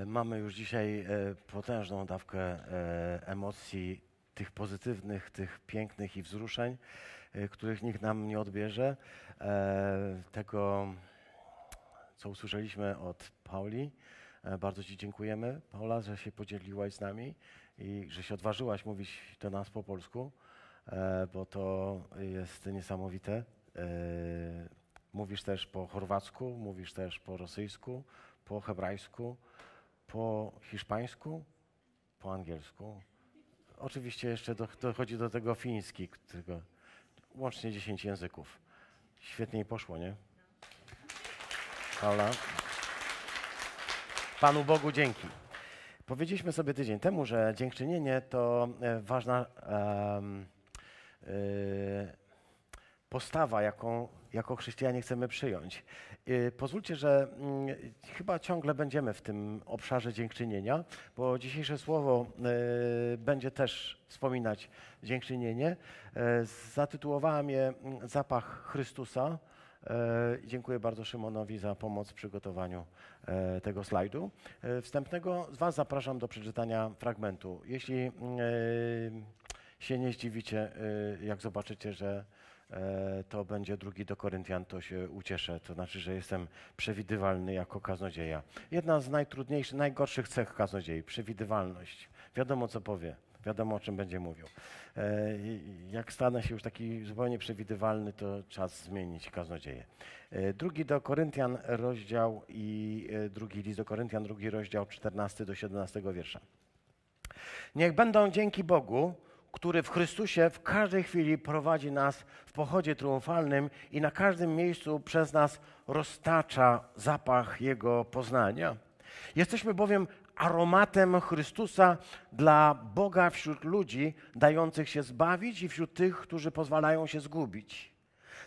E, mamy już dzisiaj e, potężną dawkę e, emocji, tych pozytywnych, tych pięknych i wzruszeń, których nikt nam nie odbierze. Tego, co usłyszeliśmy od Pauli. Bardzo Ci dziękujemy, Paula, że się podzieliłaś z nami i że się odważyłaś mówić do nas po polsku, bo to jest niesamowite. Mówisz też po chorwacku, mówisz też po rosyjsku, po hebrajsku po hiszpańsku, po angielsku. Oczywiście jeszcze dochodzi do tego fiński, którego łącznie 10 języków. Świetnie poszło, nie? Paula. Panu Bogu dzięki. Powiedzieliśmy sobie tydzień temu, że dziękczynienie to e, ważna. Um, yy, postawa, jaką jako chrześcijanie chcemy przyjąć. Y, pozwólcie, że mm, chyba ciągle będziemy w tym obszarze dziękczynienia, bo dzisiejsze słowo y, będzie też wspominać dziękczynienie. Y, zatytułowałem je mm, Zapach Chrystusa. Dziękuję bardzo Szymonowi za pomoc w przygotowaniu tego slajdu. Wstępnego z Was zapraszam do przeczytania fragmentu. Jeśli się nie zdziwicie, jak zobaczycie, że E, to będzie drugi do Koryntian, to się ucieszę. To znaczy, że jestem przewidywalny jako kaznodzieja. Jedna z najtrudniejszych, najgorszych cech kaznodziei, przewidywalność. Wiadomo, co powie, wiadomo, o czym będzie mówił. E, jak stanę się już taki zupełnie przewidywalny, to czas zmienić kaznodzieję. E, drugi do Koryntian rozdział i drugi list do Koryntian, drugi rozdział 14 do 17 wiersza. Niech będą dzięki Bogu, który w Chrystusie w każdej chwili prowadzi nas w pochodzie triumfalnym i na każdym miejscu przez nas roztacza zapach Jego poznania. Jesteśmy bowiem aromatem Chrystusa dla Boga wśród ludzi dających się zbawić i wśród tych, którzy pozwalają się zgubić.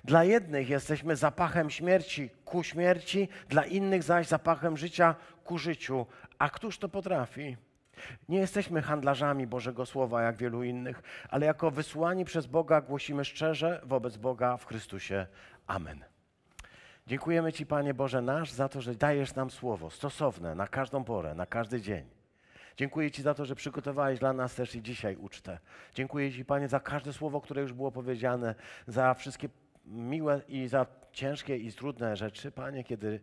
Dla jednych jesteśmy zapachem śmierci ku śmierci, dla innych zaś zapachem życia ku życiu. A któż to potrafi? Nie jesteśmy handlarzami Bożego Słowa jak wielu innych, ale jako wysłani przez Boga głosimy szczerze wobec Boga w Chrystusie. Amen. Dziękujemy Ci, Panie Boże nasz, za to, że dajesz nam słowo stosowne na każdą porę, na każdy dzień. Dziękuję Ci za to, że przygotowałeś dla nas też i dzisiaj ucztę. Dziękuję Ci, Panie, za każde słowo, które już było powiedziane, za wszystkie miłe i za ciężkie i trudne rzeczy, Panie, kiedy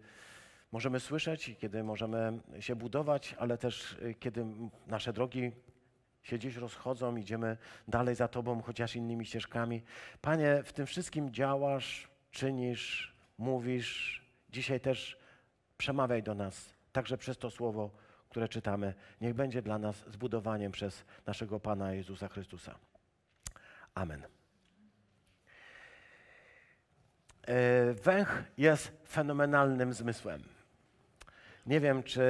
możemy słyszeć, kiedy możemy się budować, ale też y, kiedy nasze drogi się dziś rozchodzą, idziemy dalej za Tobą, chociaż innymi ścieżkami. Panie, w tym wszystkim działasz, czynisz, mówisz. Dzisiaj też przemawiaj do nas, także przez to słowo, które czytamy. Niech będzie dla nas zbudowaniem przez naszego Pana Jezusa Chrystusa. Amen. E, węch jest fenomenalnym zmysłem. Nie wiem, czy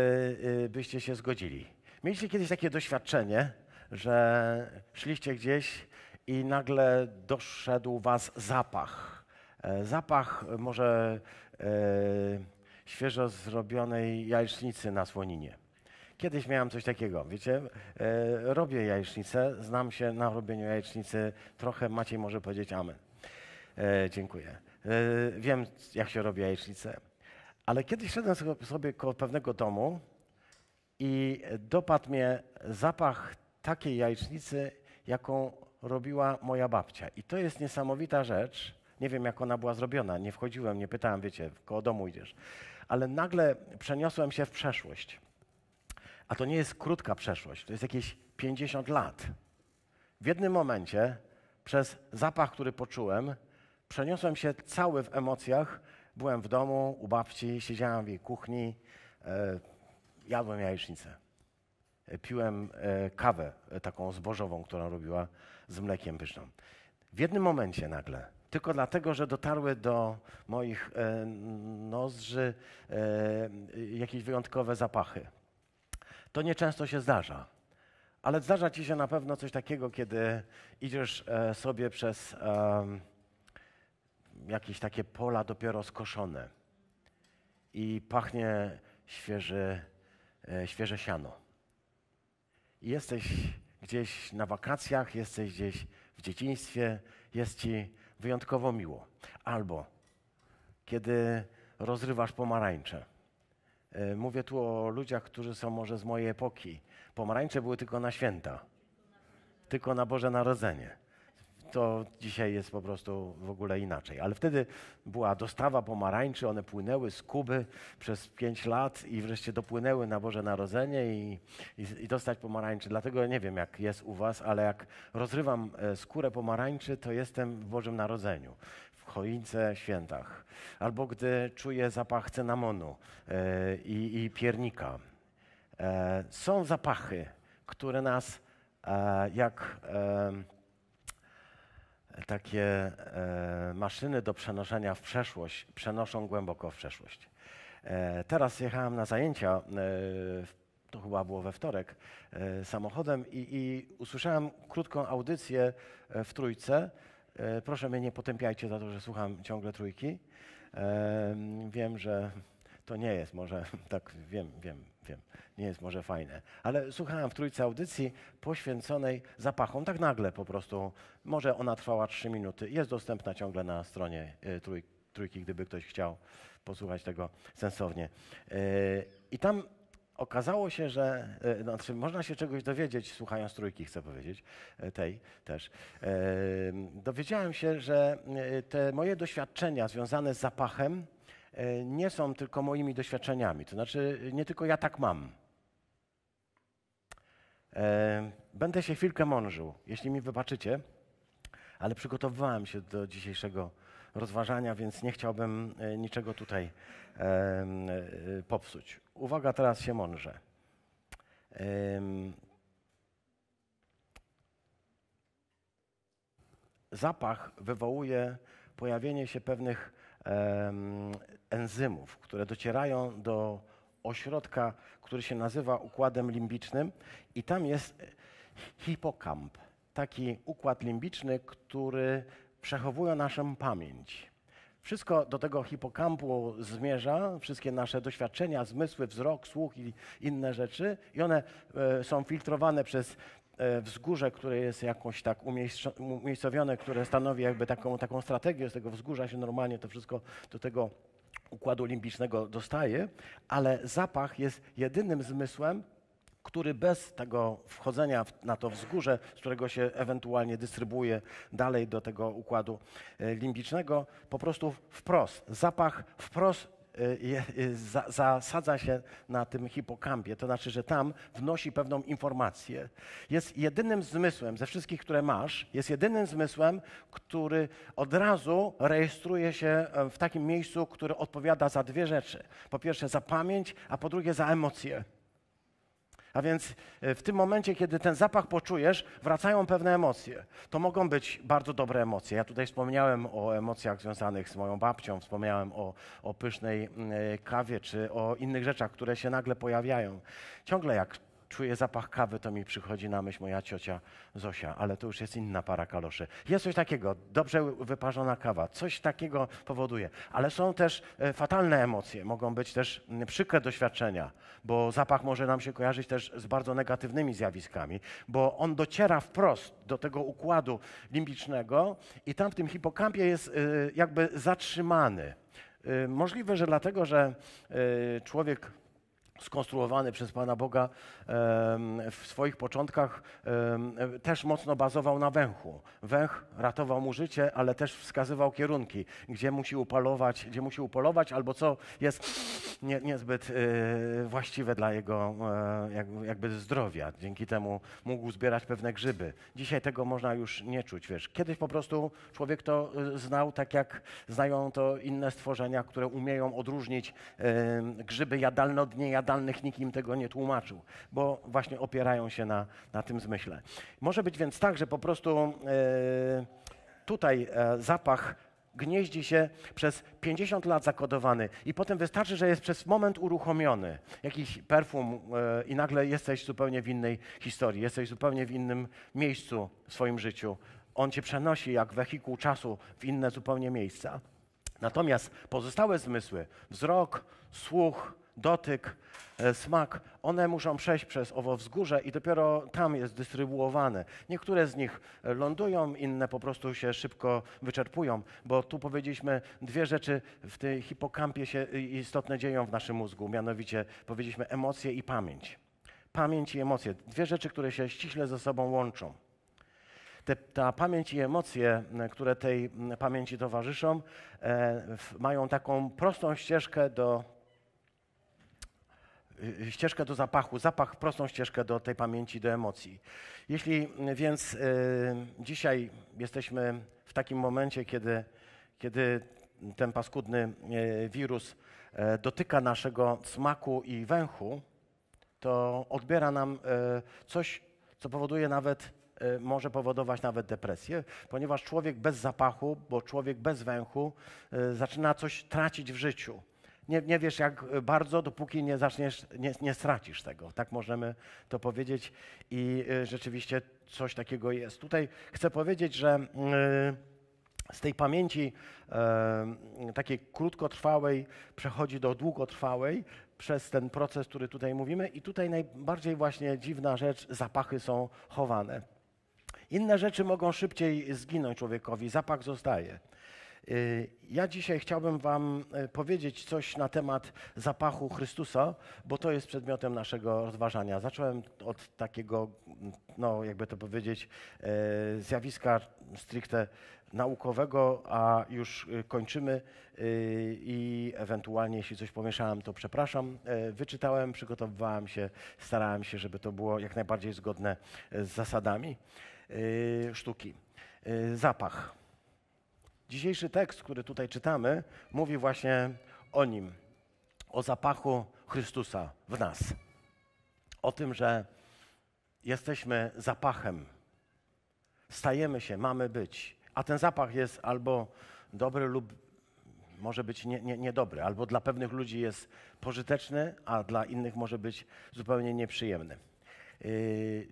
y, byście się zgodzili. Mieliście kiedyś takie doświadczenie, że szliście gdzieś i nagle doszedł was zapach. E, zapach e, może e, świeżo zrobionej jajecznicy na słoninie. Kiedyś miałem coś takiego, wiecie, robię jajecznicę, znam się na robieniu jajecznicy, trochę Maciej może powiedzieć amen. Dziękuję. Wiem, jak się robi jajecznicę. Ale kiedyś szedłem sobie koło pewnego domu i dopadł mnie zapach takiej jajecznicy, jaką robiła moja babcia. I to jest niesamowita rzecz. Nie wiem, jak ona była zrobiona. Nie wchodziłem, nie pytałem, wiecie, koło domu idziesz. Ale nagle przeniosłem się w przeszłość. A to nie jest krótka przeszłość, to jest jakieś 50 lat. W jednym momencie przez zapach, który poczułem, przeniosłem się cały w emocjach Byłem w domu u babci, siedziałem w jej kuchni, e, jadłem jajecznicę. E, piłem e, kawę taką zbożową, którą robiła z mlekiem pyszną. W jednym momencie nagle, tylko dlatego, że dotarły do moich nozdrzy jakieś wyjątkowe zapachy. To nieczęsto się zdarza. Ale zdarza ci się na pewno coś takiego, kiedy idziesz sobie przez jakieś takie pola dopiero skoszone i pachnie świeży, e, świeże siano. I jesteś gdzieś na wakacjach, jesteś gdzieś w dzieciństwie, jest ci wyjątkowo miło. Albo kiedy rozrywasz pomarańcze. E, mówię tu o ludziach, którzy są może z mojej epoki. Pomarańcze były tylko na święta, tylko na Boże Narodzenie to dzisiaj jest po prostu w ogóle inaczej. Ale wtedy była dostawa pomarańczy, one płynęły z Kuby przez pięć lat i wreszcie dopłynęły na Boże Narodzenie i, i, i dostać pomarańczy. Dlatego nie wiem, jak jest u Was, ale jak rozrywam e, skórę pomarańczy, to jestem w Bożym Narodzeniu w choince, świętach, albo gdy czuję zapach cynamonu yy, i, piernika. E, są zapachy, które nas jak takie e, maszyny do przenoszenia w przeszłość przenoszą głęboko w przeszłość. E, teraz jechałem na zajęcia, e, to chyba było we wtorek, samochodem i, i usłyszałem krótką audycję w trójce. Proszę mnie nie potępiajcie za to, że słucham ciągle trójki. Wiem, że to nie jest może, tak wiem, wiem, Wiem, nie jest może fajne, ale słuchałem w trójce audycji poświęconej zapachom, tak nagle po prostu. Może ona trwała trzy minuty, jest dostępna ciągle na stronie y, trój, trójki, gdyby ktoś chciał posłuchać tego sensownie. Y, I tam okazało się, że y, znaczy można się czegoś dowiedzieć, słuchając trójki, chcę powiedzieć, tej też. Dowiedziałem się, że te moje doświadczenia związane z zapachem, E, nie są tylko moimi doświadczeniami. To znaczy, e, nie tylko ja tak mam. E, będę się chwilkę mążył, jeśli mi wybaczycie, ale przygotowywałem się do dzisiejszego rozważania, więc nie chciałbym niczego tutaj popsuć. Uwaga, teraz się mążę. Zapach wywołuje pojawienie się pewnych enzymów, które docierają do ośrodka, który się nazywa układem limbicznym i tam jest hipokamp, taki układ limbiczny, który przechowuje naszą pamięć. Wszystko do tego hipokampu zmierza, wszystkie nasze doświadczenia, zmysły, wzrok, słuch i inne rzeczy, i one e, są filtrowane przez E, wzgórze, które jest jakoś tak umiejscowione, które stanowi jakby taką, taką strategię, z tego wzgórza się normalnie to wszystko do tego układu limbicznego dostaje, ale zapach jest jedynym zmysłem, który bez tego wchodzenia na to wzgórze, z którego się ewentualnie dystrybuuje dalej do tego układu e, limbicznego, po prostu wprost, zapach wprost Y, y, zasadza się na tym hipokampie, to znaczy, że tam wnosi pewną informację. Jest jedynym zmysłem ze wszystkich, które masz, jest jedynym zmysłem, który od razu rejestruje się e, w takim miejscu, które odpowiada za dwie rzeczy. Po pierwsze za pamięć, a po drugie za emocje. A więc e, w tym momencie, kiedy ten zapach poczujesz, wracają pewne emocje. To mogą być bardzo dobre emocje. Ja tutaj wspomniałem o emocjach związanych z moją babcią, wspomniałem o, o pysznej mm, e, kawie czy o innych rzeczach, które się nagle pojawiają. Ciągle jak czuję zapach kawy, to mi przychodzi na myśl moja ciocia Zosia, ale to już jest inna para kaloszy. Jest coś takiego, dobrze wyparzona kawa, coś takiego powoduje. Ale są też e, fatalne emocje, mogą być też mm, przykre doświadczenia, bo zapach może nam się kojarzyć też z bardzo negatywnymi zjawiskami, bo on dociera wprost do tego układu limbicznego i tam w tym hipokampie jest e, jakby zatrzymany. E, możliwe, że dlatego, że człowiek skonstruowany przez Pana Boga w swoich początkach też mocno bazował na węchu. Węch ratował mu życie, ale też wskazywał kierunki, gdzie musi upalować, gdzie musi upolować albo co jest nie, niezbyt y, właściwe dla jego e, jakby zdrowia. Dzięki temu mógł zbierać pewne grzyby. Dzisiaj tego można już nie czuć, wiesz. Kiedyś po prostu człowiek to y, znał tak jak znają to inne stworzenia, które umieją odróżnić grzyby jadalne od niejadalne nikt nikim tego nie tłumaczył, bo właśnie opierają się na, na tym zmyśle. Może być więc tak, że po prostu yy, tutaj yy, zapach gnieździ się przez 50 lat zakodowany i potem wystarczy, że jest przez moment uruchomiony jakiś perfum yy, i nagle jesteś zupełnie w innej historii, jesteś zupełnie w innym miejscu w swoim życiu. On cię przenosi jak wehikuł czasu w inne zupełnie miejsca. Natomiast pozostałe zmysły, wzrok, słuch, dotyk, e, smak, one muszą przejść przez owo wzgórze i dopiero tam jest dystrybuowane. Niektóre z nich e, lądują, inne po prostu się szybko wyczerpują, bo tu powiedzieliśmy dwie rzeczy w tej hipokampie się e, istotne dzieją w naszym mózgu, mianowicie powiedzieliśmy emocje i pamięć. Pamięć i emocje, dwie rzeczy, które się ściśle ze sobą łączą. Te, ta pamięć i emocje, które tej pamięci towarzyszą, e, w, mają taką prostą ścieżkę do Y, ścieżkę do zapachu, zapach prostą ścieżkę do tej pamięci, do emocji. Jeśli więc y, dzisiaj jesteśmy w takim momencie, kiedy, kiedy ten paskudny y, wirus dotyka naszego smaku i węchu, to odbiera nam coś, co powoduje nawet, może powodować nawet depresję, ponieważ człowiek bez zapachu, bo człowiek bez węchu zaczyna coś tracić w życiu nie, nie wiesz jak bardzo, dopóki nie zaczniesz, nie, nie stracisz tego. Tak możemy to powiedzieć i y, rzeczywiście coś takiego jest. Tutaj chcę powiedzieć, że y, z tej pamięci y, takiej krótkotrwałej przechodzi do długotrwałej przez ten proces, który tutaj mówimy i tutaj najbardziej właśnie dziwna rzecz, zapachy są chowane. Inne rzeczy mogą szybciej zginąć człowiekowi, zapach zostaje. Y, ja dzisiaj chciałbym Wam y, powiedzieć coś na temat zapachu Chrystusa, bo to jest przedmiotem naszego rozważania. Zacząłem od takiego, no jakby to powiedzieć, y, zjawiska stricte naukowego, a już kończymy i ewentualnie, jeśli coś pomieszałem, to przepraszam. Wyczytałem, przygotowywałem się, starałem się, żeby to było jak najbardziej zgodne z zasadami sztuki. Zapach. Dzisiejszy tekst, który tutaj czytamy, mówi właśnie o nim, o zapachu Chrystusa w nas, o tym, że jesteśmy zapachem, stajemy się, mamy być, a ten zapach jest albo dobry lub może być niedobry, nie, nie, dobry, albo dla pewnych ludzi jest pożyteczny, a dla innych może być zupełnie nieprzyjemny. Yy...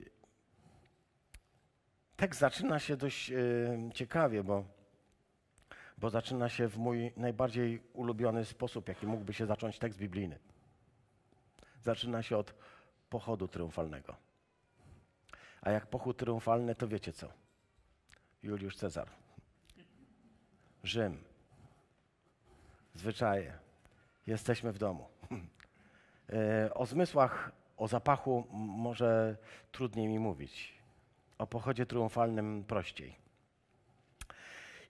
Tekst zaczyna się dość yy, ciekawie, bo bo zaczyna się w mój najbardziej ulubiony sposób, jaki mógłby się zacząć tekst biblijny. Zaczyna się od pochodu triumfalnego. A jak pochód triumfalny, to wiecie co? Juliusz Cezar. Rzym. Zwyczaje. Jesteśmy w domu. E, o zmysłach, o zapachu może trudniej mi mówić. O pochodzie triumfalnym prościej.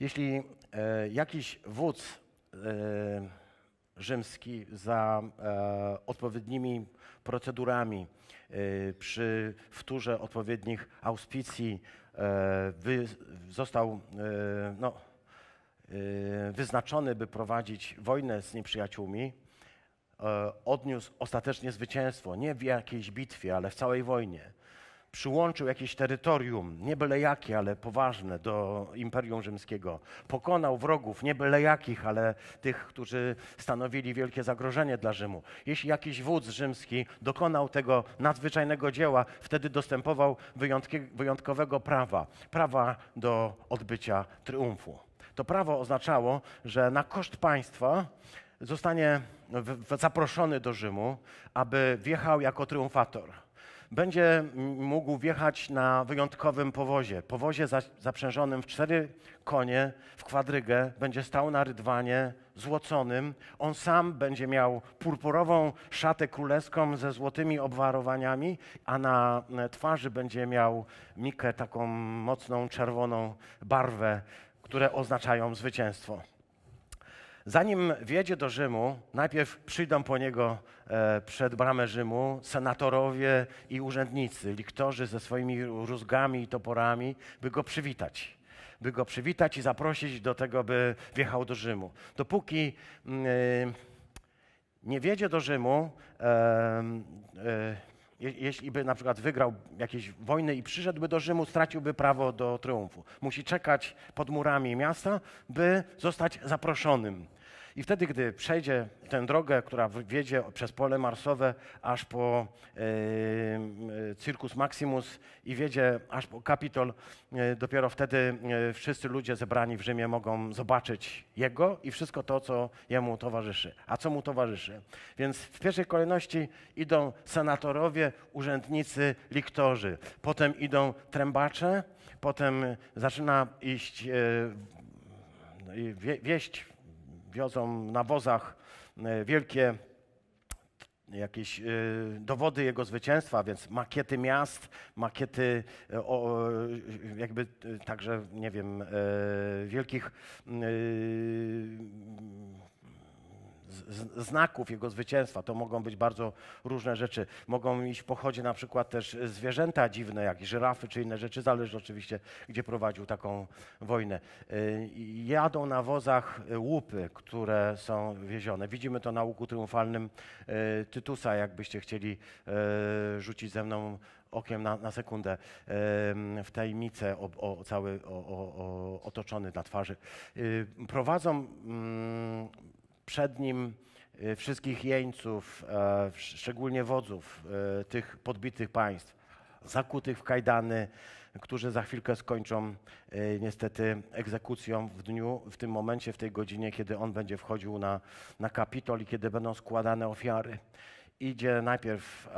Jeśli e, jakiś wódz e, rzymski za e, odpowiednimi procedurami przy wtórze odpowiednich auspicji został no, wyznaczony, by prowadzić wojnę z nieprzyjaciółmi, odniósł ostatecznie zwycięstwo, nie w jakiejś bitwie, ale w całej wojnie przyłączył jakieś terytorium, nie byle jakie, ale poważne, do Imperium Rzymskiego. Pokonał wrogów, nie byle jakich, ale tych, którzy stanowili wielkie zagrożenie dla Rzymu. Jeśli jakiś wódz rzymski dokonał tego nadzwyczajnego dzieła, wtedy dostępował wyjątkowego prawa, prawa do odbycia triumfu. To prawo oznaczało, że na koszt państwa zostanie zaproszony do Rzymu, aby wjechał jako triumfator będzie mógł wjechać na wyjątkowym powozie. Powozie zaprzężonym w cztery konie, w kwadrygę, będzie stał na rydwanie złoconym. On sam będzie miał purpurową szatę królewską ze złotymi obwarowaniami, a na e, twarzy będzie miał mikę taką mocną czerwoną barwę, które oznaczają zwycięstwo. Zanim wjedzie do Rzymu, najpierw przyjdą po niego e, przed bramę Rzymu senatorowie i urzędnicy, liktorzy ze swoimi rózgami i toporami, by go przywitać. By go przywitać i zaprosić do tego, by wjechał do Rzymu. Dopóki mm, e, nie wjedzie do Rzymu, e, jeśli by na przykład wygrał jakieś wojny i przyszedłby do Rzymu, straciłby prawo do triumfu. Musi czekać pod murami miasta, by zostać zaproszonym i wtedy, gdy przejdzie tę drogę, która wiedzie przez pole marsowe aż po e, e, Circus Maximus i wiedzie aż po Kapitol, e, dopiero wtedy wszyscy ludzie zebrani w Rzymie mogą zobaczyć Jego i wszystko to, co Jemu towarzyszy. A co Mu towarzyszy? Więc w pierwszej kolejności idą senatorowie, urzędnicy, liktorzy. Potem idą trębacze, potem zaczyna iść wieść wiozą na wozach e, wielkie jakieś e, dowody jego zwycięstwa, więc makiety miast, makiety e, jakby także, nie wiem, wielkich znaków jego zwycięstwa. To mogą być bardzo różne rzeczy. Mogą iść w pochodzie na przykład też zwierzęta dziwne, jak żyrafy czy inne rzeczy, zależy oczywiście, gdzie prowadził taką wojnę. Y, jadą na wozach łupy, które są wiezione. Widzimy to na łuku triumfalnym y, Tytusa, jakbyście chcieli y, rzucić ze mną okiem na, na sekundę w tajemnicę o, o cały o, o, otoczony na twarzy. Prowadzą mm, przed nim e, wszystkich jeńców, e, szczególnie wodzów e, tych podbitych państw, zakutych w kajdany, którzy za chwilkę skończą niestety egzekucją w dniu, w tym momencie, w tej godzinie, kiedy on będzie wchodził na, na kapitol i kiedy będą składane ofiary. Idzie najpierw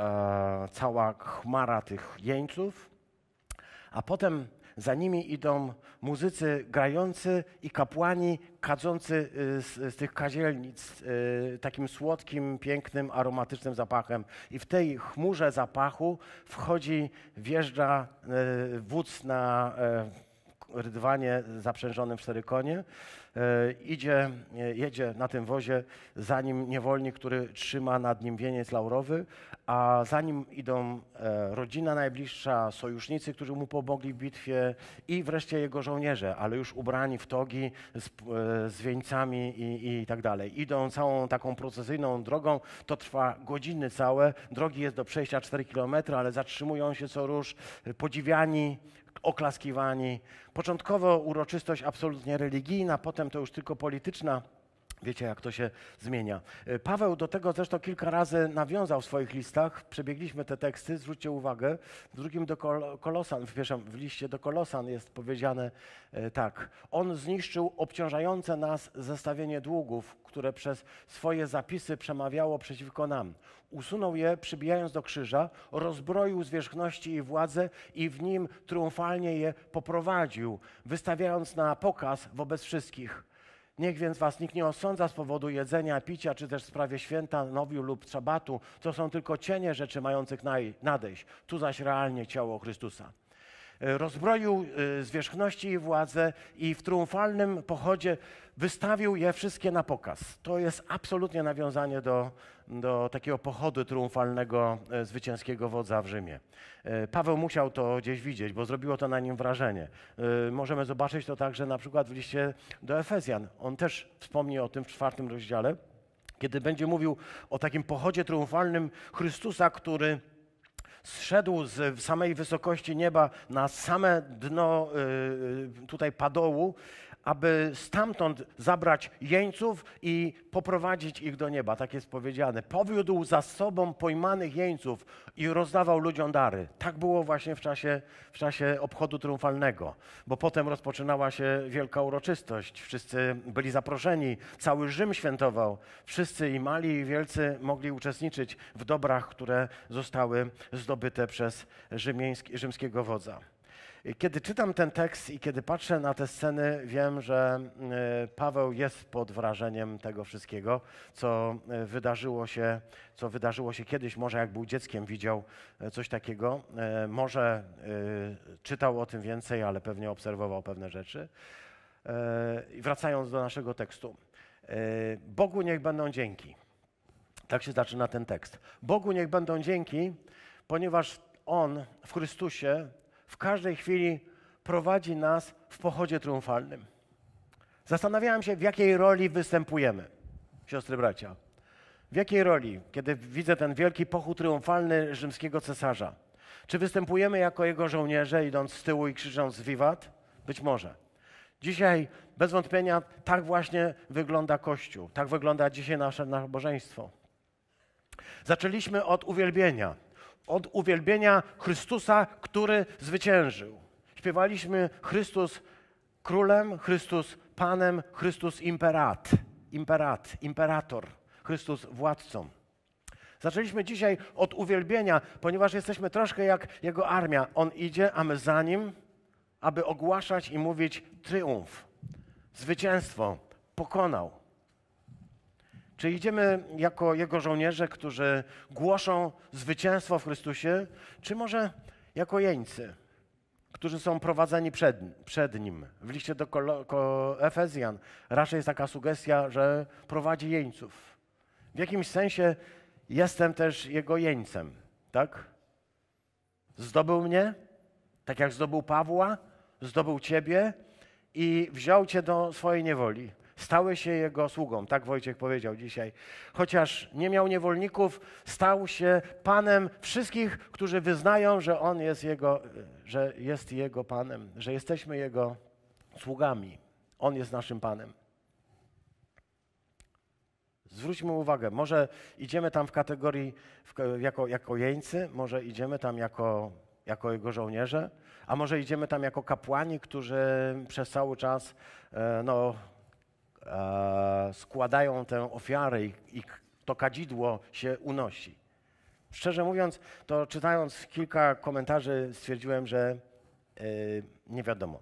cała chmara tych jeńców, a potem za nimi idą muzycy grający i kapłani kadzący y, z, z tych kazielnic y, takim słodkim, pięknym, aromatycznym zapachem. I w tej chmurze zapachu wchodzi, wjeżdża y, wódz na e, rydwanie zaprzężonym w cztery konie. E, idzie, e, jedzie na tym wozie za nim niewolnik, który trzyma nad nim wieniec laurowy, a za nim idą e, rodzina najbliższa, sojusznicy, którzy mu pomogli w bitwie i wreszcie jego żołnierze, ale już ubrani w togi z, z wieńcami i, i tak dalej. Idą całą taką procesyjną drogą, to trwa godziny całe, drogi jest do przejścia 4 km, ale zatrzymują się co róż, podziwiani, oklaskiwani. Początkowo uroczystość absolutnie religijna, potem to już tylko polityczna. Wiecie, jak to się zmienia. E, Paweł do tego zresztą kilka razy nawiązał w swoich listach. Przebiegliśmy te teksty, zwróćcie uwagę. W drugim do Kol Kolosan, przepraszam, w liście do Kolosan jest powiedziane e, tak. On zniszczył obciążające nas zestawienie długów, które przez swoje zapisy przemawiało przeciwko nam. Usunął je, przybijając do krzyża, rozbroił zwierzchności i władzę i w nim triumfalnie je poprowadził, wystawiając na pokaz wobec wszystkich Niech więc was nikt nie osądza z powodu jedzenia, picia, czy też w sprawie święta, nowiu lub szabatu. To są tylko cienie rzeczy mających nadejść. Tu zaś realnie ciało Chrystusa e, rozbroił e, zwierzchności i władzę i w triumfalnym pochodzie wystawił je wszystkie na pokaz. To jest absolutnie nawiązanie do do takiego pochodu triumfalnego e, zwycięskiego wodza w Rzymie. E, Paweł musiał to gdzieś widzieć, bo zrobiło to na nim wrażenie. E, możemy zobaczyć to także na przykład w liście do Efezjan. On też wspomni o tym w czwartym rozdziale, kiedy będzie mówił o takim pochodzie triumfalnym Chrystusa, który zszedł z samej wysokości nieba na same dno tutaj padołu aby stamtąd zabrać jeńców i poprowadzić ich do nieba. Tak jest powiedziane. Powiódł za sobą pojmanych jeńców i rozdawał ludziom dary. Tak było właśnie w czasie, w czasie obchodu triumfalnego, bo potem rozpoczynała się wielka uroczystość. Wszyscy byli zaproszeni, cały Rzym świętował. Wszyscy i mali, i wielcy mogli uczestniczyć w dobrach, które zostały zdobyte przez rzymskiego wodza. Kiedy czytam ten tekst i kiedy patrzę na te sceny, wiem, że y, Paweł jest pod wrażeniem tego wszystkiego, co y, wydarzyło się, co wydarzyło się kiedyś. Może jak był dzieckiem, widział y, coś takiego. Może czytał o tym więcej, ale pewnie obserwował pewne rzeczy. wracając do naszego tekstu. Bogu niech będą dzięki. Tak się zaczyna ten tekst. Bogu niech będą dzięki, ponieważ On w Chrystusie w każdej chwili prowadzi nas w pochodzie triumfalnym. Zastanawiałem się, w jakiej roli występujemy, siostry bracia. W jakiej roli, kiedy widzę ten wielki pochód triumfalny rzymskiego cesarza? Czy występujemy jako jego żołnierze, idąc z tyłu i krzycząc wiwat? Być może. Dzisiaj bez wątpienia tak właśnie wygląda Kościół, tak wygląda dzisiaj nasze nabożeństwo. Zaczęliśmy od uwielbienia od uwielbienia Chrystusa, który zwyciężył. Śpiewaliśmy Chrystus królem, Chrystus panem, Chrystus imperat, imperat, imperator, Chrystus władcą. Zaczęliśmy dzisiaj od uwielbienia, ponieważ jesteśmy troszkę jak jego armia. On idzie, a my za nim, aby ogłaszać i mówić triumf, zwycięstwo, pokonał. Czy idziemy jako Jego żołnierze, którzy głoszą zwycięstwo w Chrystusie, czy może jako jeńcy, którzy są prowadzeni przed, przed Nim? W liście do Kolo, ko, Efezjan raczej jest taka sugestia, że prowadzi jeńców. W jakimś sensie jestem też Jego jeńcem, tak? Zdobył mnie, tak jak zdobył Pawła, zdobył Ciebie i wziął Cię do swojej niewoli. Stały się jego sługą, tak Wojciech powiedział dzisiaj. Chociaż nie miał niewolników, stał się panem wszystkich, którzy wyznają, że on jest jego, że jest jego panem, że jesteśmy jego sługami. On jest naszym panem. Zwróćmy uwagę, może idziemy tam w kategorii w, jako, jako jeńcy, może idziemy tam jako, jako jego żołnierze, a może idziemy tam jako kapłani, którzy przez cały czas e, no, E, składają tę ofiarę i, i to kadzidło się unosi. Szczerze mówiąc, to czytając kilka komentarzy stwierdziłem, że e, nie wiadomo.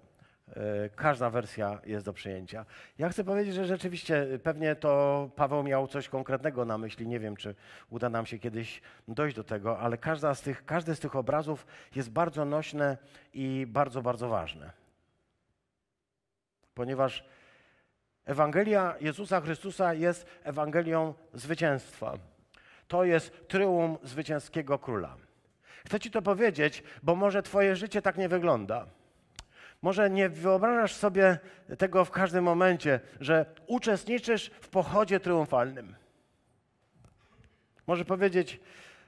E, każda wersja jest do przyjęcia. Ja chcę powiedzieć, że rzeczywiście pewnie to Paweł miał coś konkretnego na myśli. Nie wiem, czy uda nam się kiedyś dojść do tego, ale każda z tych, każdy z tych obrazów jest bardzo nośne i bardzo, bardzo ważne. Ponieważ Ewangelia Jezusa Chrystusa jest Ewangelią zwycięstwa. To jest tryumf zwycięskiego króla. Chcę Ci to powiedzieć, bo może Twoje życie tak nie wygląda. Może nie wyobrażasz sobie tego w każdym momencie, że uczestniczysz w pochodzie triumfalnym. Może powiedzieć,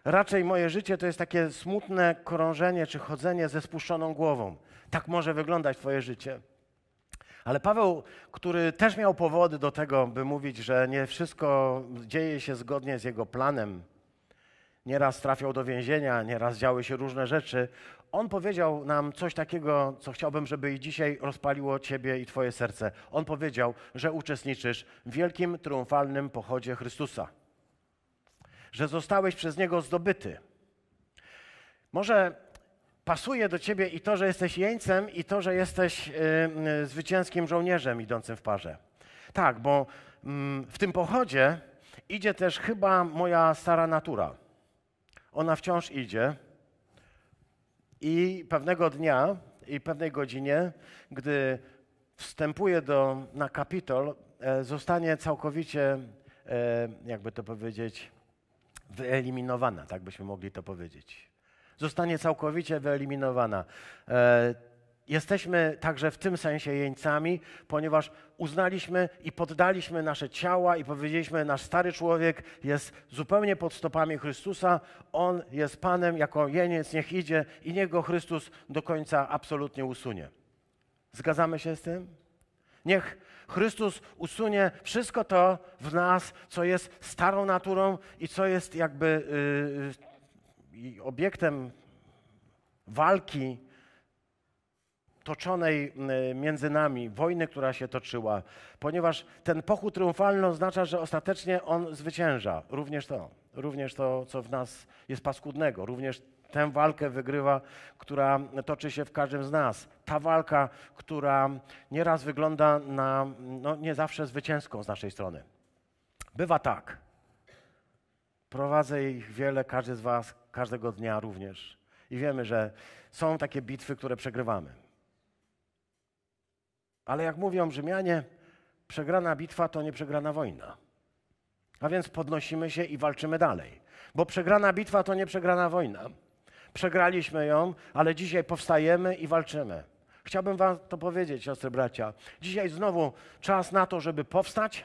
raczej moje życie to jest takie smutne krążenie czy chodzenie ze spuszczoną głową. Tak może wyglądać Twoje życie. Ale Paweł, który też miał powody do tego, by mówić, że nie wszystko dzieje się zgodnie z jego planem, nieraz trafiał do więzienia, nieraz działy się różne rzeczy, on powiedział nam coś takiego, co chciałbym, żeby i dzisiaj rozpaliło Ciebie i Twoje serce. On powiedział, że uczestniczysz w wielkim, triumfalnym pochodzie Chrystusa, że zostałeś przez Niego zdobyty. Może pasuje do ciebie i to, że jesteś jeńcem, i to, że jesteś y, y, zwycięskim żołnierzem idącym w parze. Tak, bo y, w tym pochodzie idzie też chyba moja stara natura. Ona wciąż idzie i pewnego dnia i pewnej godzinie, gdy wstępuje do, na kapitol, e, zostanie całkowicie, e, jakby to powiedzieć, wyeliminowana, tak byśmy mogli to powiedzieć zostanie całkowicie wyeliminowana. E, jesteśmy także w tym sensie jeńcami, ponieważ uznaliśmy i poddaliśmy nasze ciała i powiedzieliśmy, nasz stary człowiek jest zupełnie pod stopami Chrystusa, on jest Panem, jako jeniec niech idzie i niech go Chrystus do końca absolutnie usunie. Zgadzamy się z tym? Niech Chrystus usunie wszystko to w nas, co jest starą naturą i co jest jakby. Yy, i obiektem walki toczonej e, między nami, wojny, która się toczyła, ponieważ ten pochód triumfalny oznacza, że ostatecznie on zwycięża. Również to, również to, co w nas jest paskudnego, również tę walkę wygrywa, która toczy się w każdym z nas. Ta walka, która nieraz wygląda na no, nie zawsze zwycięską z naszej strony. Bywa tak. Prowadzę ich wiele, każdy z Was każdego dnia również. I wiemy, że są takie bitwy, które przegrywamy. Ale jak mówią Rzymianie, przegrana bitwa to nie przegrana wojna. A więc podnosimy się i walczymy dalej. Bo przegrana bitwa to nie przegrana wojna. Przegraliśmy ją, ale dzisiaj powstajemy i walczymy. Chciałbym Wam to powiedzieć, siostry bracia. Dzisiaj znowu czas na to, żeby powstać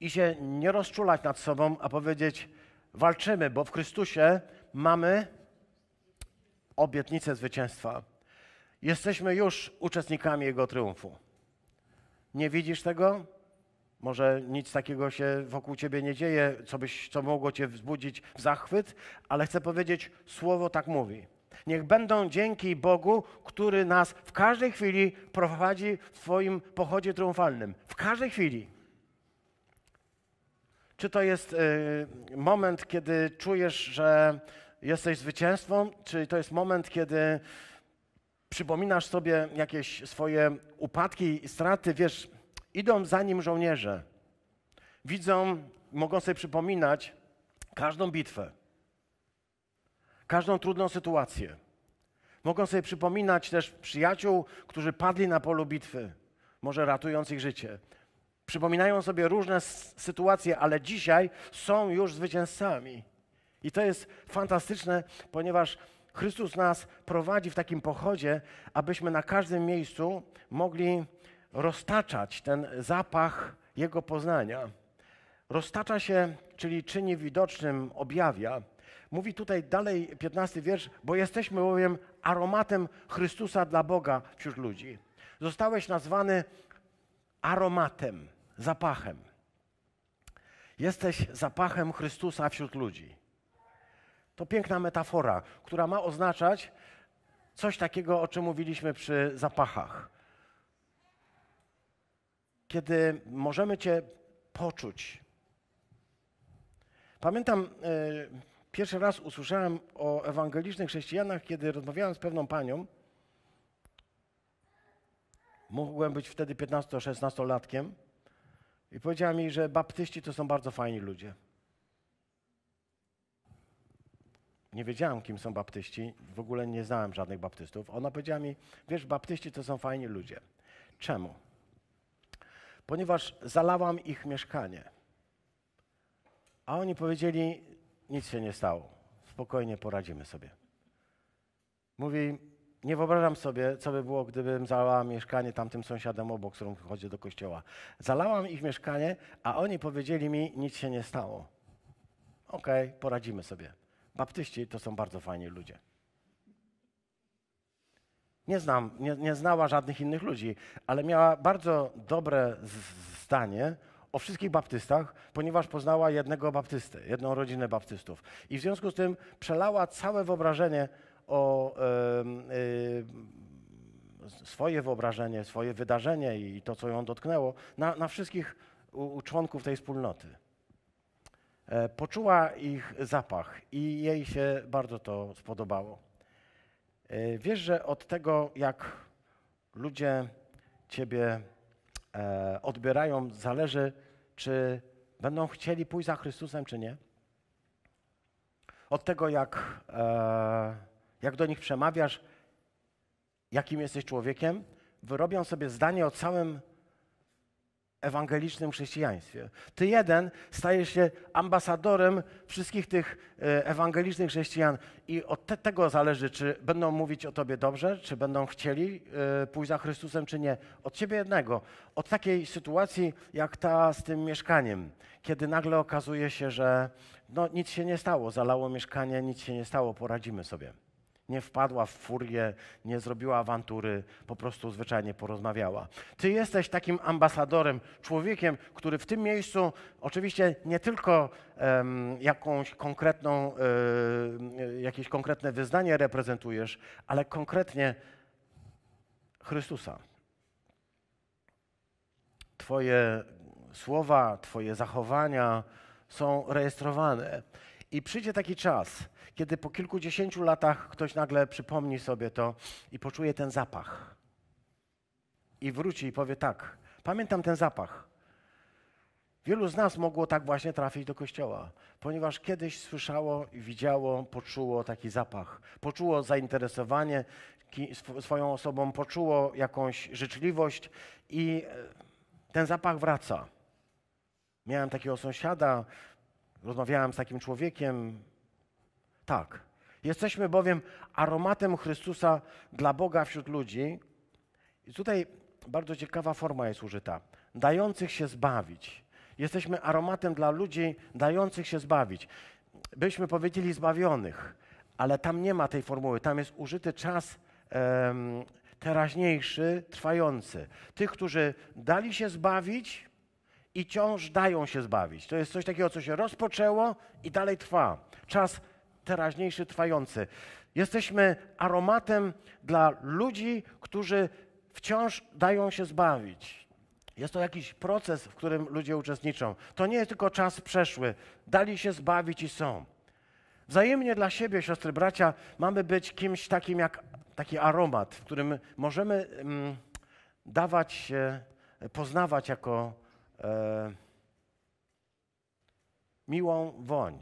i się nie rozczulać nad sobą, a powiedzieć: Walczymy, bo w Chrystusie mamy obietnicę zwycięstwa. Jesteśmy już uczestnikami Jego triumfu. Nie widzisz tego? Może nic takiego się wokół ciebie nie dzieje, co, byś, co mogło cię wzbudzić w zachwyt, ale chcę powiedzieć, słowo tak mówi. Niech będą dzięki Bogu, który nas w każdej chwili prowadzi w swoim pochodzie triumfalnym. W każdej chwili. Czy to jest y, moment, kiedy czujesz, że jesteś zwycięstwą, czy to jest moment, kiedy przypominasz sobie jakieś swoje upadki i straty? Wiesz, idą za nim żołnierze. Widzą, mogą sobie przypominać każdą bitwę, każdą trudną sytuację. Mogą sobie przypominać też przyjaciół, którzy padli na polu bitwy, może ratując ich życie przypominają sobie różne sytuacje, ale dzisiaj są już zwycięzcami. I to jest fantastyczne, ponieważ Chrystus nas prowadzi w takim pochodzie, abyśmy na każdym miejscu mogli roztaczać ten zapach Jego poznania. Roztacza się, czyli czyni widocznym, objawia. Mówi tutaj dalej 15 wiersz, bo jesteśmy bowiem aromatem Chrystusa dla Boga wśród ludzi. Zostałeś nazwany aromatem zapachem. Jesteś zapachem Chrystusa wśród ludzi. To piękna metafora, która ma oznaczać coś takiego, o czym mówiliśmy przy zapachach. Kiedy możemy Cię poczuć. Pamiętam, e, pierwszy raz usłyszałem o ewangelicznych chrześcijanach, kiedy rozmawiałem z pewną panią. Mogłem być wtedy 15-16 latkiem. I powiedziała mi, że baptyści to są bardzo fajni ludzie. Nie wiedziałam, kim są baptyści, w ogóle nie znałem żadnych baptystów. Ona powiedziała mi, wiesz, baptyści to są fajni ludzie. Czemu? Ponieważ zalałam ich mieszkanie. A oni powiedzieli, nic się nie stało, spokojnie poradzimy sobie. Mówi, nie wyobrażam sobie, co by było, gdybym zalała mieszkanie tamtym sąsiadem obok, z którym chodzi do kościoła. Zalałam ich mieszkanie, a oni powiedzieli mi, nic się nie stało. Okej, okay, poradzimy sobie. Baptyści to są bardzo fajni ludzie. Nie znam, nie, nie znała żadnych innych ludzi, ale miała bardzo dobre zdanie o wszystkich baptystach, ponieważ poznała jednego baptystę, jedną rodzinę baptystów. I w związku z tym przelała całe wyobrażenie o swoje wyobrażenie, swoje wydarzenie i to, co ją dotknęło, na, na wszystkich u, u członków tej wspólnoty. E, poczuła ich zapach i jej się bardzo to spodobało. E, wiesz, że od tego, jak ludzie Ciebie e, odbierają, zależy, czy będą chcieli pójść za Chrystusem, czy nie. Od tego, jak jak do nich przemawiasz, jakim jesteś człowiekiem, wyrobią sobie zdanie o całym ewangelicznym chrześcijaństwie. Ty jeden stajesz się ambasadorem wszystkich tych e, ewangelicznych chrześcijan i od te, tego zależy, czy będą mówić o tobie dobrze, czy będą chcieli e, pójść za Chrystusem, czy nie. Od ciebie jednego. Od takiej sytuacji, jak ta z tym mieszkaniem, kiedy nagle okazuje się, że no, nic się nie stało, zalało mieszkanie, nic się nie stało, poradzimy sobie nie wpadła w furię, nie zrobiła awantury, po prostu zwyczajnie porozmawiała. Ty jesteś takim ambasadorem, człowiekiem, który w tym miejscu oczywiście nie tylko um, jakąś konkretną, e, jakieś konkretne wyznanie reprezentujesz, ale konkretnie Chrystusa. Twoje słowa, Twoje zachowania są rejestrowane. I przyjdzie taki czas, kiedy po kilkudziesięciu latach ktoś nagle przypomni sobie to i poczuje ten zapach. I wróci i powie tak, pamiętam ten zapach. Wielu z nas mogło tak właśnie trafić do kościoła, ponieważ kiedyś słyszało, widziało, poczuło taki zapach. Poczuło zainteresowanie swoją osobą, poczuło jakąś życzliwość i e, ten zapach wraca. Miałem takiego sąsiada, Rozmawiałem z takim człowiekiem. Tak. Jesteśmy bowiem aromatem Chrystusa dla Boga wśród ludzi. I tutaj bardzo ciekawa forma jest użyta. Dających się zbawić. Jesteśmy aromatem dla ludzi dających się zbawić. Byśmy powiedzieli zbawionych, ale tam nie ma tej formuły. Tam jest użyty czas um, teraźniejszy, trwający. Tych, którzy dali się zbawić, i ciąż dają się zbawić. To jest coś takiego, co się rozpoczęło i dalej trwa. Czas teraźniejszy, trwający. Jesteśmy aromatem dla ludzi, którzy wciąż dają się zbawić. Jest to jakiś proces, w którym ludzie uczestniczą. To nie jest tylko czas przeszły. Dali się zbawić i są. Wzajemnie dla siebie, siostry, bracia, mamy być kimś takim jak taki aromat, w którym możemy mm, dawać się, poznawać jako e, miłą woń.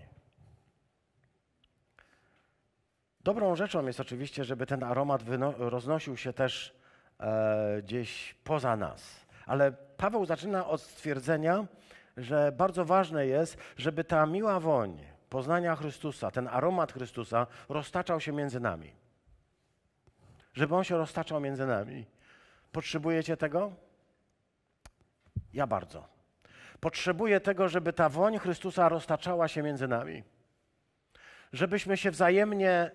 Dobrą rzeczą jest oczywiście, żeby ten aromat roznosił się też e, gdzieś poza nas. Ale Paweł zaczyna od stwierdzenia, że bardzo ważne jest, żeby ta miła woń poznania Chrystusa, ten aromat Chrystusa roztaczał się między nami. Żeby on się roztaczał między nami. Potrzebujecie tego? Ja bardzo. Potrzebuję tego, żeby ta woń Chrystusa roztaczała się między nami. Żebyśmy się wzajemnie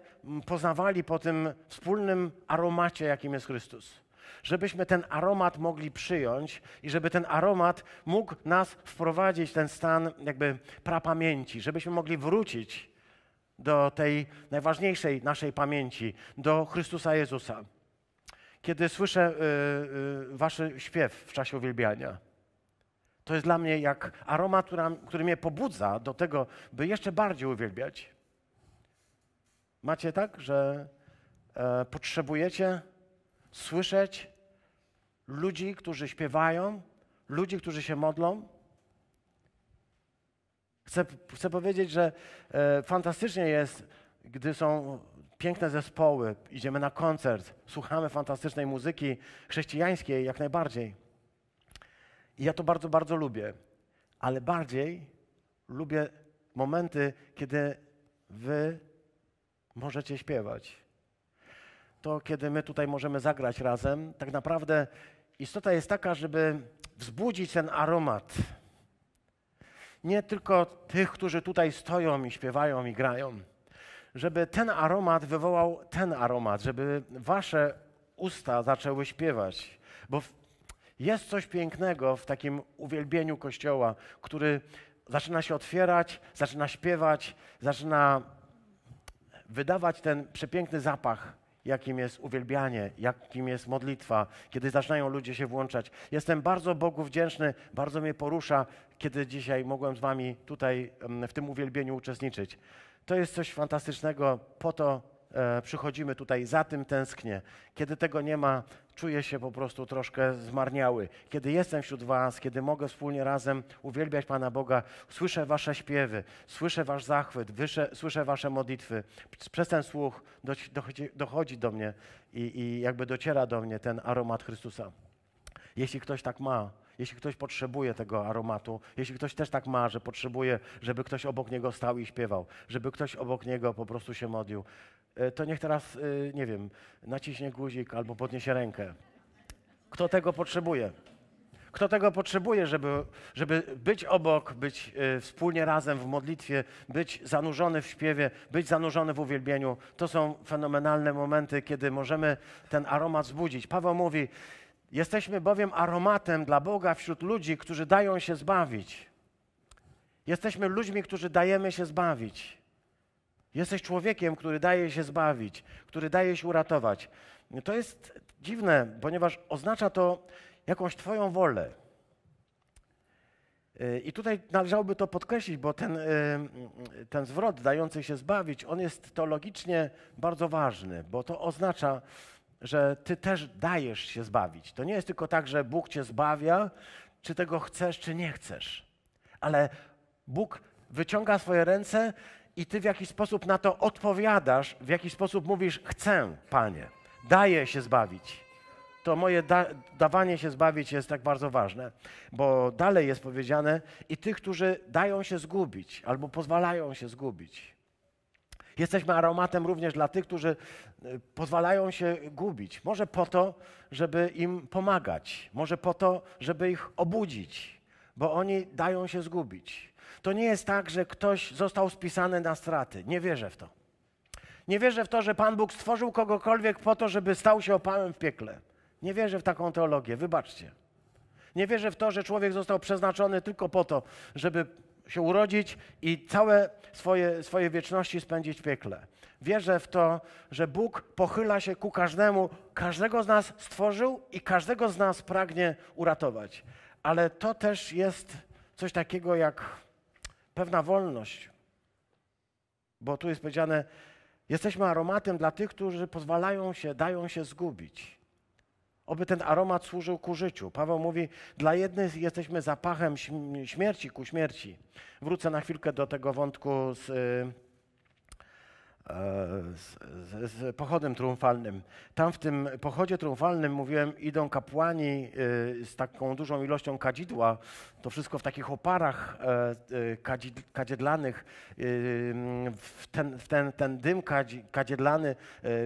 poznawali po tym wspólnym aromacie, jakim jest Chrystus. Żebyśmy ten aromat mogli przyjąć i żeby ten aromat mógł nas wprowadzić w ten stan jakby prapamięci, żebyśmy mogli wrócić do tej najważniejszej naszej pamięci, do Chrystusa Jezusa. Kiedy słyszę y, y, wasz śpiew w czasie uwielbiania, to jest dla mnie jak aromat, która, który mnie pobudza do tego, by jeszcze bardziej uwielbiać. Macie tak, że e, potrzebujecie słyszeć ludzi, którzy śpiewają, ludzi, którzy się modlą? Chcę, chcę powiedzieć, że e, fantastycznie jest, gdy są piękne zespoły, idziemy na koncert, słuchamy fantastycznej muzyki chrześcijańskiej jak najbardziej. I ja to bardzo, bardzo lubię. Ale bardziej lubię momenty, kiedy wy możecie śpiewać. To, kiedy my tutaj możemy zagrać razem, tak naprawdę istota jest taka, żeby wzbudzić ten aromat. Nie tylko tych, którzy tutaj stoją i śpiewają i grają, żeby ten aromat wywołał ten aromat, żeby wasze usta zaczęły śpiewać, bo jest coś pięknego w takim uwielbieniu Kościoła, który zaczyna się otwierać, zaczyna śpiewać, zaczyna wydawać ten przepiękny zapach, jakim jest uwielbianie, jakim jest modlitwa, kiedy zaczynają ludzie się włączać. Jestem bardzo Bogu wdzięczny, bardzo mnie porusza, kiedy dzisiaj mogłem z Wami tutaj w tym uwielbieniu uczestniczyć. To jest coś fantastycznego, po to e, przychodzimy tutaj, za tym tęsknię. Kiedy tego nie ma, czuję się po prostu troszkę zmarniały. Kiedy jestem wśród Was, kiedy mogę wspólnie razem uwielbiać Pana Boga, słyszę Wasze śpiewy, słyszę Wasz zachwyt, słyszę Wasze modlitwy. Przez ten słuch dochodzi, dochodzi do mnie i, i jakby dociera do mnie ten aromat Chrystusa. Jeśli ktoś tak ma, jeśli ktoś potrzebuje tego aromatu, jeśli ktoś też tak ma, że potrzebuje, żeby ktoś obok niego stał i śpiewał, żeby ktoś obok niego po prostu się modlił, e, to niech teraz, e, nie wiem, naciśnie guzik albo podniesie rękę. Kto tego potrzebuje? Kto tego potrzebuje, żeby, żeby być obok, być e, wspólnie razem w modlitwie, być zanurzony w śpiewie, być zanurzony w uwielbieniu? To są fenomenalne momenty, kiedy możemy ten aromat zbudzić. Paweł mówi, Jesteśmy bowiem aromatem dla Boga wśród ludzi, którzy dają się zbawić. Jesteśmy ludźmi, którzy dajemy się zbawić. Jesteś człowiekiem, który daje się zbawić, który daje się uratować. To jest dziwne, ponieważ oznacza to jakąś Twoją wolę. Y, I tutaj należałoby to podkreślić, bo ten, y, ten zwrot dający się zbawić, on jest teologicznie bardzo ważny, bo to oznacza, że Ty też dajesz się zbawić. To nie jest tylko tak, że Bóg Cię zbawia, czy tego chcesz, czy nie chcesz. Ale Bóg wyciąga swoje ręce i Ty w jakiś sposób na to odpowiadasz, w jakiś sposób mówisz: Chcę, Panie, daję się zbawić. To moje da dawanie się zbawić jest tak bardzo ważne, bo dalej jest powiedziane: I tych, którzy dają się zgubić albo pozwalają się zgubić. Jesteśmy aromatem również dla tych, którzy e, pozwalają się gubić. Może po to, żeby im pomagać, może po to, żeby ich obudzić, bo oni dają się zgubić. To nie jest tak, że ktoś został spisany na straty. Nie wierzę w to. Nie wierzę w to, że Pan Bóg stworzył kogokolwiek po to, żeby stał się opałem w piekle. Nie wierzę w taką teologię, wybaczcie. Nie wierzę w to, że człowiek został przeznaczony tylko po to, żeby się urodzić i całe swoje, swoje wieczności spędzić w piekle. Wierzę w to, że Bóg pochyla się ku każdemu, każdego z nas stworzył i każdego z nas pragnie uratować. Ale to też jest coś takiego jak pewna wolność. Bo tu jest powiedziane, jesteśmy aromatem dla tych, którzy pozwalają się, dają się zgubić. Oby ten aromat służył ku życiu. Paweł mówi, dla jednych jesteśmy zapachem śmierci ku śmierci. Wrócę na chwilkę do tego wątku z, y, e, z, z, z pochodem triumfalnym. Tam w tym pochodzie triumfalnym, mówiłem, idą kapłani y, z taką dużą ilością kadzidła to wszystko w takich oparach e, e, kadziedlanych, e, w ten, w ten, ten dym kadziedlany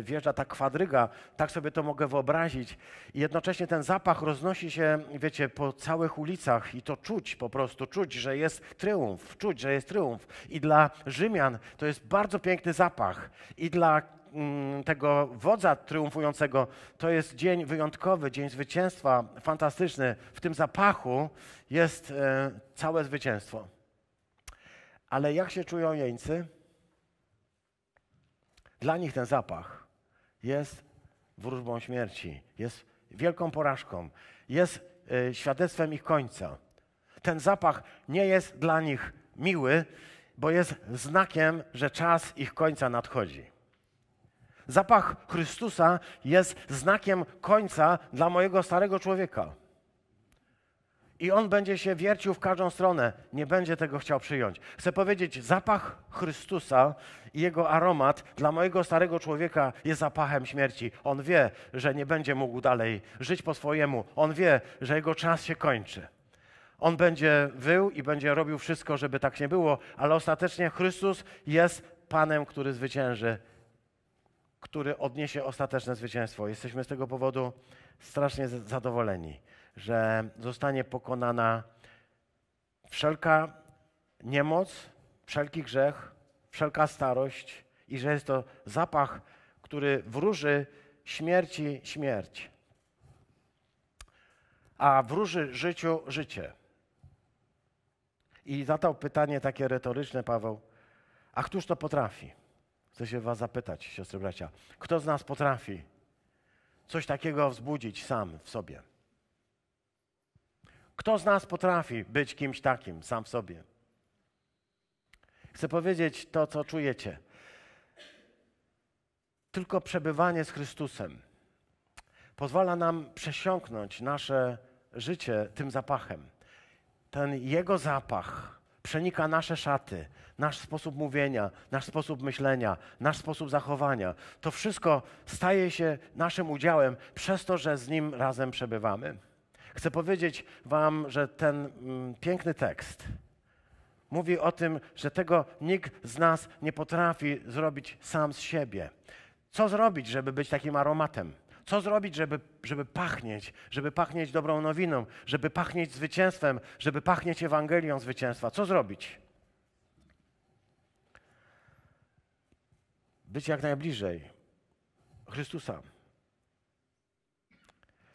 wjeżdża ta kwadryga. Tak sobie to mogę wyobrazić. I jednocześnie ten zapach roznosi się, wiecie, po całych ulicach i to czuć po prostu, czuć, że jest tryumf, czuć, że jest tryumf. I dla Rzymian to jest bardzo piękny zapach. I dla Mm, tego wodza triumfującego, to jest dzień wyjątkowy, dzień zwycięstwa, fantastyczny. W tym zapachu jest e, całe zwycięstwo. Ale jak się czują jeńcy? Dla nich ten zapach jest wróżbą śmierci, jest wielką porażką, jest e, świadectwem ich końca. Ten zapach nie jest dla nich miły, bo jest znakiem, że czas ich końca nadchodzi. Zapach Chrystusa jest znakiem końca dla mojego starego człowieka. I on będzie się wiercił w każdą stronę, nie będzie tego chciał przyjąć. Chcę powiedzieć, zapach Chrystusa i jego aromat dla mojego starego człowieka jest zapachem śmierci. On wie, że nie będzie mógł dalej żyć po swojemu. On wie, że jego czas się kończy. On będzie wył i będzie robił wszystko, żeby tak nie było, ale ostatecznie Chrystus jest Panem, który zwycięży który odniesie ostateczne zwycięstwo. Jesteśmy z tego powodu strasznie zadowoleni, że zostanie pokonana wszelka niemoc, wszelki grzech, wszelka starość i że jest to zapach, który wróży śmierci śmierć, a wróży życiu życie. I zadał pytanie takie retoryczne Paweł, a któż to potrafi? Chcę się Was zapytać, siostry bracia, kto z nas potrafi coś takiego wzbudzić sam w sobie? Kto z nas potrafi być kimś takim sam w sobie? Chcę powiedzieć to, co czujecie. Tylko przebywanie z Chrystusem pozwala nam przesiąknąć nasze życie tym zapachem. Ten Jego zapach przenika nasze szaty, nasz sposób mówienia, nasz sposób myślenia, nasz sposób zachowania. To wszystko staje się naszym udziałem przez to, że z Nim razem przebywamy. Chcę powiedzieć Wam, że ten mm, piękny tekst mówi o tym, że tego nikt z nas nie potrafi zrobić sam z siebie. Co zrobić, żeby być takim aromatem? Co zrobić, żeby, żeby pachnieć, żeby pachnieć dobrą nowiną, żeby pachnieć zwycięstwem, żeby pachnieć Ewangelią zwycięstwa? Co zrobić? Być jak najbliżej Chrystusa.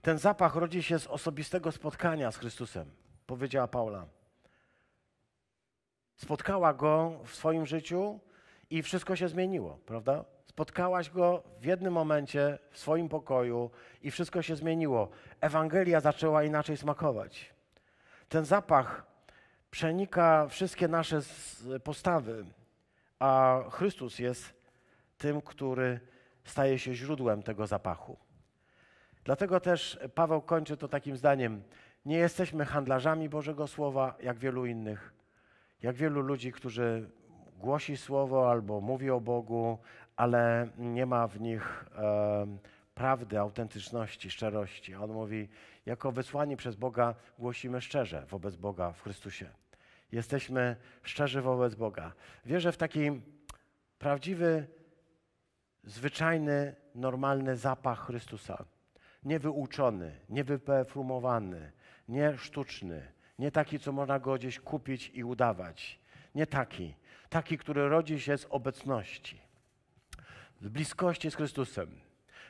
Ten zapach rodzi się z osobistego spotkania z Chrystusem, powiedziała Paula. Spotkała go w swoim życiu i wszystko się zmieniło, prawda? spotkałaś go w jednym momencie w swoim pokoju i wszystko się zmieniło. Ewangelia zaczęła inaczej smakować. Ten zapach przenika wszystkie nasze postawy, a Chrystus jest tym, który staje się źródłem tego zapachu. Dlatego też Paweł kończy to takim zdaniem: Nie jesteśmy handlarzami Bożego Słowa, jak wielu innych, jak wielu ludzi, którzy głosi słowo albo mówi o Bogu, ale nie ma w nich e, prawdy, autentyczności, szczerości. On mówi, jako wysłani przez Boga głosimy szczerze wobec Boga w Chrystusie. Jesteśmy szczerzy wobec Boga. Wierzę w taki prawdziwy, zwyczajny, normalny zapach Chrystusa. Niewyuczony, niewyperfumowany, nie sztuczny, nie taki, co można go gdzieś kupić i udawać. Nie taki. Taki, który rodzi się z obecności z bliskości z Chrystusem.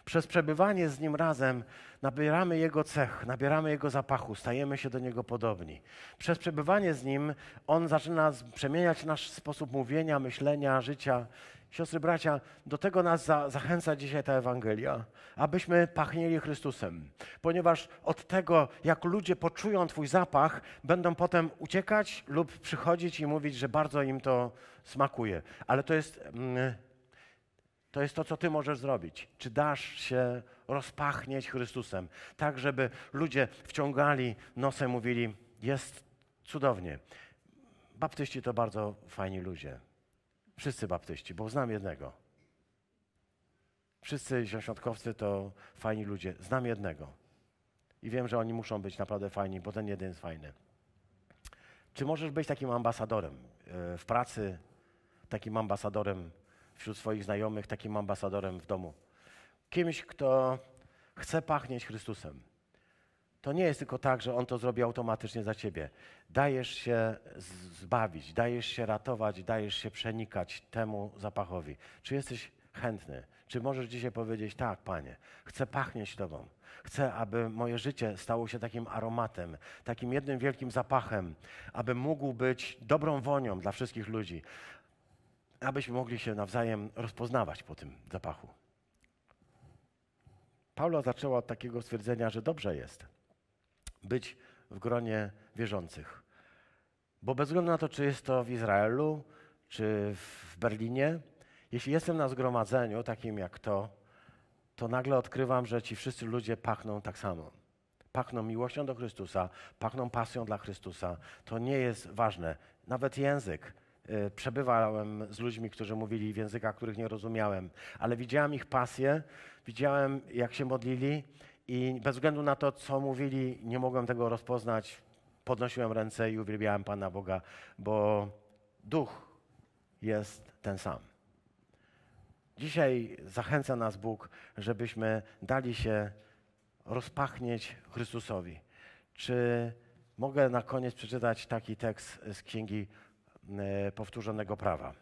Przez przebywanie z Nim razem nabieramy Jego cech, nabieramy Jego zapachu, stajemy się do Niego podobni. Przez przebywanie z Nim On zaczyna przemieniać nasz sposób mówienia, myślenia, życia. Siostry, bracia, do tego nas za, zachęca dzisiaj ta Ewangelia, abyśmy pachnieli Chrystusem, ponieważ od tego, jak ludzie poczują Twój zapach, będą potem uciekać lub przychodzić i mówić, że bardzo im to smakuje. Ale to jest... Mm, to jest to, co Ty możesz zrobić. Czy dasz się rozpachnieć Chrystusem, tak żeby ludzie wciągali nosem, mówili: Jest cudownie. Baptyści to bardzo fajni ludzie. Wszyscy baptyści, bo znam jednego. Wszyscy zielonoświątkowcy to fajni ludzie. Znam jednego. I wiem, że oni muszą być naprawdę fajni, bo ten jeden jest fajny. Czy możesz być takim ambasadorem e, w pracy, takim ambasadorem wśród swoich znajomych takim ambasadorem w domu. Kimś, kto chce pachnieć Chrystusem. To nie jest tylko tak, że On to zrobi automatycznie za ciebie. Dajesz się zbawić, dajesz się ratować, dajesz się przenikać temu zapachowi. Czy jesteś chętny? Czy możesz dzisiaj powiedzieć, tak, Panie, chcę pachnieć Tobą. Chcę, aby moje życie stało się takim aromatem, takim jednym wielkim zapachem, aby mógł być dobrą wonią dla wszystkich ludzi, abyśmy mogli się nawzajem rozpoznawać po tym zapachu. Paula zaczęła od takiego stwierdzenia, że dobrze jest być w gronie wierzących. Bo bez względu na to, czy jest to w Izraelu, czy w Berlinie, jeśli jestem na zgromadzeniu takim jak to, to nagle odkrywam, że ci wszyscy ludzie pachną tak samo. Pachną miłością do Chrystusa, pachną pasją dla Chrystusa. To nie jest ważne. Nawet język E, przebywałem z ludźmi, którzy mówili w językach, których nie rozumiałem, ale widziałem ich pasję, widziałem jak się modlili i bez względu na to, co mówili, nie mogłem tego rozpoznać. Podnosiłem ręce i uwielbiałem Pana Boga, bo duch jest ten sam. Dzisiaj zachęca nas Bóg, żebyśmy dali się rozpachnieć Chrystusowi. Czy mogę na koniec przeczytać taki tekst z Księgi E, powtórzonego prawa.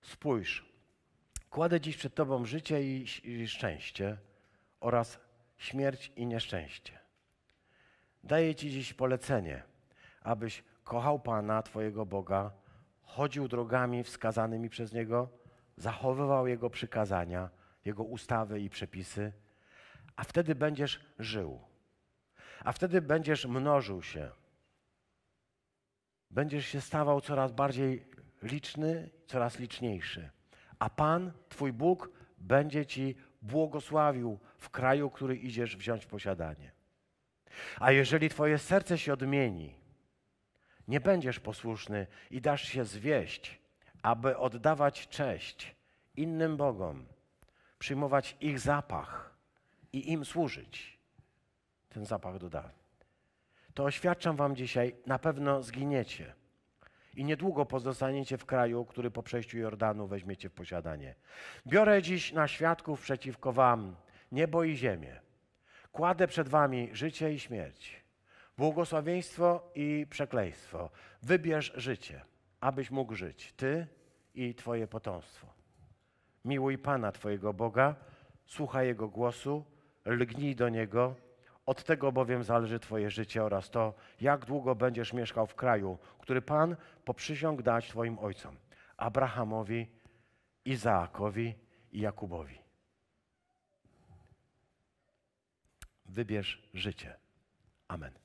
Spójrz, kładę dziś przed Tobą życie i szczęście oraz śmierć i nieszczęście. Daję Ci dziś polecenie, abyś kochał Pana, Twojego Boga, chodził drogami wskazanymi przez Niego, zachowywał Jego przykazania, Jego ustawy i przepisy, a wtedy będziesz żył. A wtedy będziesz mnożył się będziesz się stawał coraz bardziej liczny, coraz liczniejszy. A Pan, Twój Bóg, będzie Ci błogosławił w kraju, który idziesz wziąć w posiadanie. A jeżeli Twoje serce się odmieni, nie będziesz posłuszny i dasz się zwieść, aby oddawać cześć innym Bogom, przyjmować ich zapach i im służyć. Ten zapach doda to oświadczam wam dzisiaj, na pewno zginiecie. I niedługo pozostaniecie w kraju, który po przejściu Jordanu weźmiecie w posiadanie. Biorę dziś na świadków przeciwko wam niebo i ziemię. Kładę przed wami życie i śmierć, błogosławieństwo i przekleństwo. Wybierz życie, abyś mógł żyć, ty i twoje potomstwo. Miłuj Pana, twojego Boga, słuchaj Jego głosu, lgnij do Niego od tego bowiem zależy Twoje życie oraz to, jak długo będziesz mieszkał w kraju, który Pan poprzysiąg dać Twoim ojcom Abrahamowi, Izaakowi i Jakubowi. Wybierz życie. Amen.